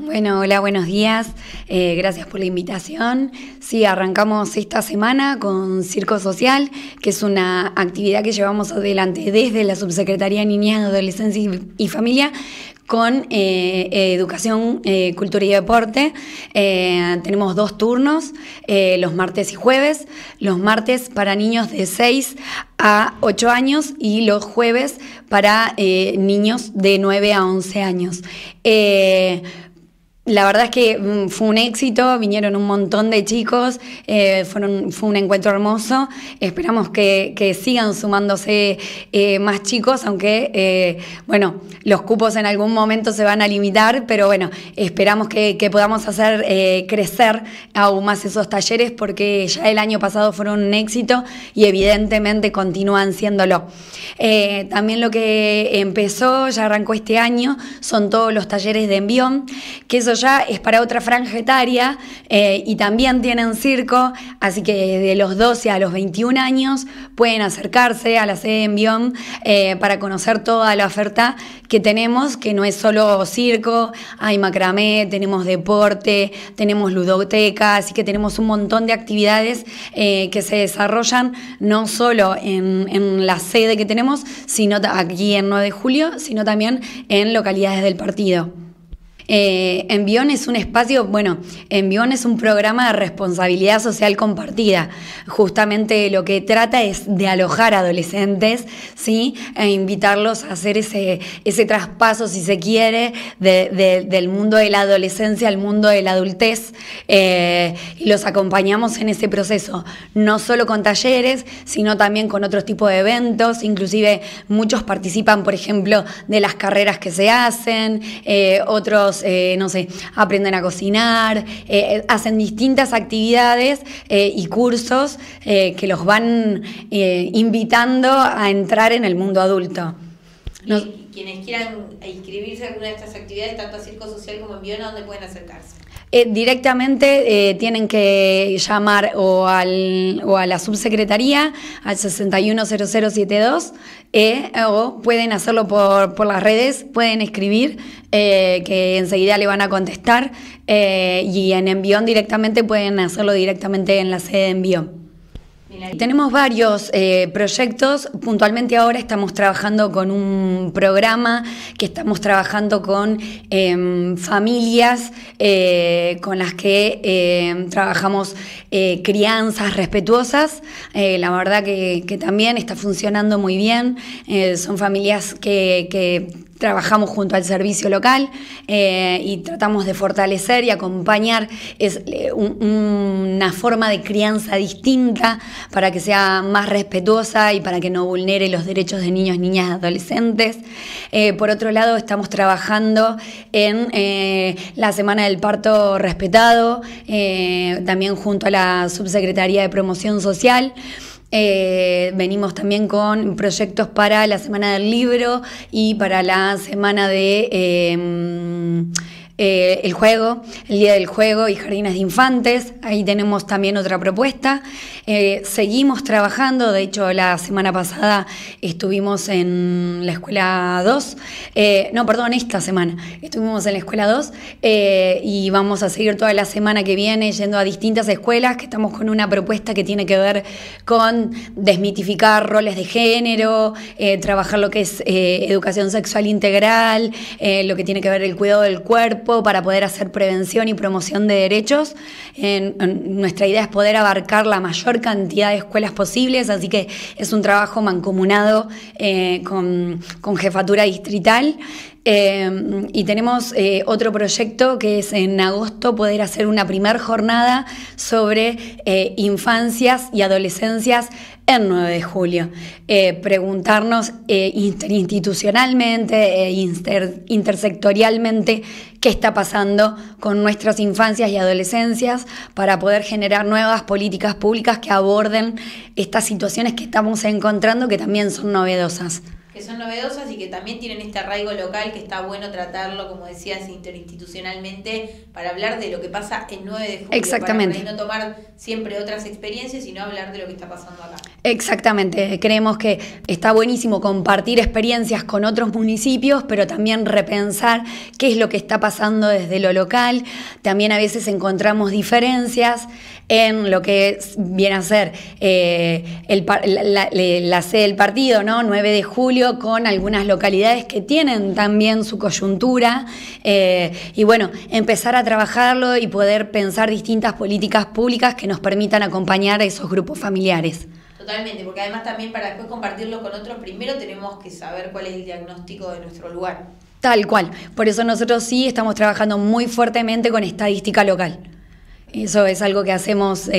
Bueno, hola, buenos días. Eh, gracias por la invitación. Sí, arrancamos esta semana con Circo Social, que es una actividad que llevamos adelante desde la Subsecretaría de Niñas, Adolescencia y Familia con eh, educación, eh, cultura y deporte. tenemos dos turnos, los martes y jueves. Los martes para niños de 6 a 8 años y los jueves para niños de 9 a 11 años la verdad es que mm, fue un éxito, vinieron un montón de chicos, eh, fue un encuentro hermoso. Esperamos que, sigan sumándose eh, más chicos, aunque, eh, bueno, los cupos en algún momento se van a limitar, pero bueno, esperamos que, podamos hacer crecer aún más esos talleres porque ya el año pasado fueron un éxito y evidentemente continúan siéndolo. también lo que empezó, ya arrancó este año, son todos los talleres de envión, que eso es para otra franja etaria eh, y también tienen circo, así que de los 12 a los 21 años pueden acercarse a la sede en Envión eh, para conocer toda la oferta que tenemos, que no es solo circo, hay macramé, tenemos deporte, tenemos ludoteca, así que tenemos un montón de actividades eh, que se desarrollan no solo en, en la sede que tenemos, sino aquí en 9 de julio, sino también en localidades del partido. Eh, Envión es un espacio, bueno, Envión es un programa de responsabilidad social compartida. Justamente lo que trata es de alojar adolescentes, ¿sí? E invitarlos a hacer ese, ese traspaso, si se quiere, del mundo de la adolescencia al mundo de la adultez. Eh, los acompañamos en ese proceso, no solo con talleres, sino también con otros tipos de eventos, inclusive muchos participan, por ejemplo, de las carreras que se hacen, eh, otros eh, no sé, aprenden a cocinar, eh, eh, hacen distintas actividades y cursos que los van invitando a entrar en el mundo adulto. quienes quieran inscribirse en alguna de estas actividades, tanto a Circo Social como en Biona, ¿dónde pueden acercarse? Eh, directamente eh, tienen que llamar o, al, o a la subsecretaría al 610072 eh, o pueden hacerlo por, por, las redes, pueden escribir que enseguida le van a contestar y en envión directamente pueden hacerlo directamente en la sede de envión. Tenemos varios eh, proyectos. Puntualmente ahora estamos trabajando con un programa que estamos trabajando con em, familias eh, con las que em, trabajamos eh, crianzas respetuosas. la verdad que, también está funcionando muy bien. son familias que Trabajamos junto al servicio local eh, y tratamos de fortalecer y acompañar es, eh, una forma de crianza distinta para que sea más respetuosa y para que no vulnere los derechos de niños, niñas y adolescentes. Eh, por otro lado, estamos trabajando en la Semana del Parto Respetado, también junto a la Subsecretaría de Promoción Social. Eh, venimos también con proyectos para la Semana del Libro y para la Semana de... Eh, eh, el juego, el Día del Juego y Jardines de Infantes. Ahí tenemos también otra propuesta. Eh, seguimos trabajando, de hecho la semana pasada estuvimos en la Escuela 2, eh, no, perdón, esta semana estuvimos en la Escuela 2 y vamos a seguir toda la semana que viene yendo a distintas escuelas que estamos con una propuesta que tiene que ver con desmitificar roles de género, trabajar lo que es educación sexual integral, lo que tiene que ver el cuidado del cuerpo, para poder hacer prevención y promoción de derechos. nuestra idea es poder abarcar la mayor cantidad de escuelas posibles, así que es un trabajo mancomunado eh, con jefatura distrital Em, y tenemos eh, otro proyecto que es en agosto poder hacer una primer jornada sobre eh, infancias y adolescencias en 9 de julio. Eh, preguntarnos interinstitucionalmente, intersectorialmente, qué está pasando con nuestras infancias y adolescencias para poder generar nuevas políticas públicas que aborden estas situaciones que estamos encontrando que también son novedosas que son novedosas y que también tienen este arraigo local que está bueno tratarlo, como decías, interinstitucionalmente para hablar de lo que pasa el 9 de julio. Exactamente. Para no tomar siempre otras experiencias, sino hablar de lo que está pasando acá. Exactamente. Creemos que está buenísimo compartir experiencias con otros municipios, pero también repensar qué es lo que está pasando desde lo local. También a veces encontramos diferencias en lo que viene a ser eh, el, la, la sede del partido, ¿no? 9 de julio con algunas localidades que tienen también su coyuntura eh, y bueno, empezar a trabajarlo y poder pensar distintas políticas públicas que nos permitan acompañar a esos grupos familiares. Totalmente, porque además también para después compartirlo con otros, primero tenemos que saber cuál es el diagnóstico de nuestro lugar. Tal cual, por eso nosotros sí estamos trabajando muy fuertemente con estadística local. Eso es algo que hacemos. Eh,